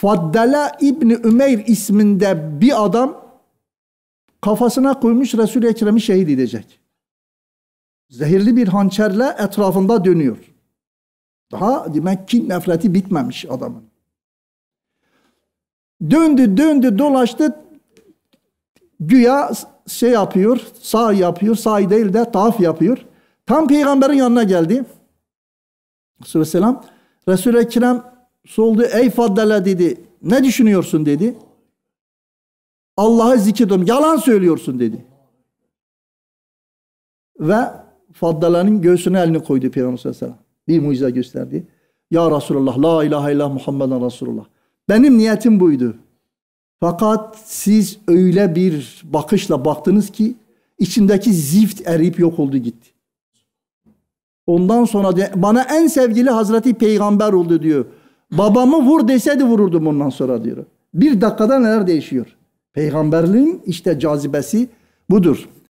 Faddala İbni Ümeyr isminde bir adam kafasına koymuş Resul-i Ekrem'i şehit edecek. Zehirli bir hançerle etrafında dönüyor. Daha demek ki nefreti bitmemiş adamın. Döndü döndü dolaştı güya şey yapıyor sağ yapıyor sağ değil de taaf yapıyor. Tam peygamberin yanına geldi. Resulü Resul-i Ekrem Soldu, Ey Faddala dedi. Ne düşünüyorsun dedi. Allah'ı zikrediyorum. Yalan söylüyorsun dedi. Ve Faddala'nın göğsüne elini koydu Peygamber sallallahu aleyhi ve sellem. Bir mucize gösterdi. Ya Resulullah la ilahe illallah Muhammeden Resulullah. Benim niyetim buydu. Fakat siz öyle bir bakışla baktınız ki içindeki zift eriyip yok oldu gitti. Ondan sonra bana en sevgili Hazreti Peygamber oldu diyor. Babamı vur deseydi vururdum ondan sonra diyor. Bir dakikada neler değişiyor. Peygamberliğin işte cazibesi budur.